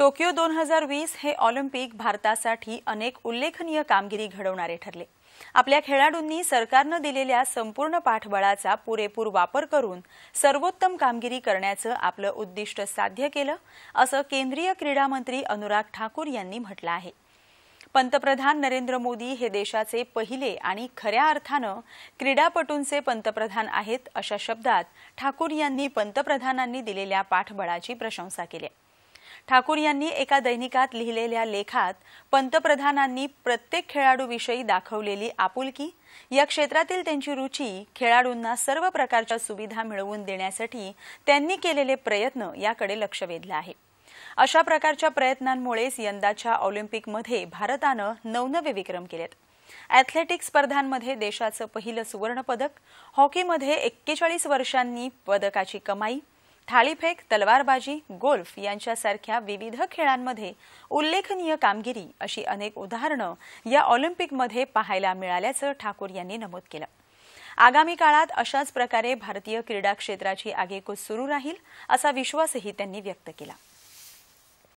Tokyo दोन हजार वीस हे ऑलिम्पिक भारतासाठी अनेक उल्लेखनीय कामगिरी घडवणारे ठरले आपल्या खेळाडूंनी सरकारनं दिलेल्या संपूर्ण पाठबळाचा पुरेपूर वापर करून सर्वोत्तम कामगिरी करण्याचं आपलं उद्दिष्ट साध्य केलं असं केंद्रीय क्रीडा मंत्री अनुराग ठाकूर यांनी म्हटलं आहे पंतप्रधान नरेंद्र मोदी हे देशाचे पहिले आणि खऱ्या अर्थानं क्रीडापटूंचे पंतप्रधान आहेत अशा शब्दात ठाकूर यांनी पंतप्रधानांनी दिलेल्या पाठबळाची प्रशंसा केली ठाकूर यांनी एका दैनिकात लिहिलेल्या लेखात पंतप्रधानांनी प्रत्येक खेळाडूविषयी दाखवलेली आपुलकी या क्षेत्रातील त्यांची रुची खेळाडूंना सर्व प्रकारच्या सुविधा मिळवून देण्यासाठी त्यांनी केलेले प्रयत्न याकडे लक्ष वेधलं आहे अशा प्रकारच्या प्रयत्नांमुळेच यंदाच्या ऑलिम्पिकमध्ये भारतानं नवनवे विक्रम केलेत ॲथलेटिक्स स्पर्धांमध्ये देशाचं पहिलं सुवर्णपदक हॉकीमध्ये एक्केचाळीस वर्षांनी पदकाची कमाई थाळीफेक तलवारबाजी गोल्फ यांच्यासारख्या विविध खेळांमध्ये उल्लेखनीय कामगिरी अशी अनेक उदाहरणं या ऑलिम्पिकमध्ये पाहायला मिळाल्याचं ठाकूर यांनी नमूद केलं आगामी काळात अशाच प्रकारे भारतीय क्रीडा क्षेत्राची आगेकूच सुरू राहील असा विश्वासही त्यांनी व्यक्त केला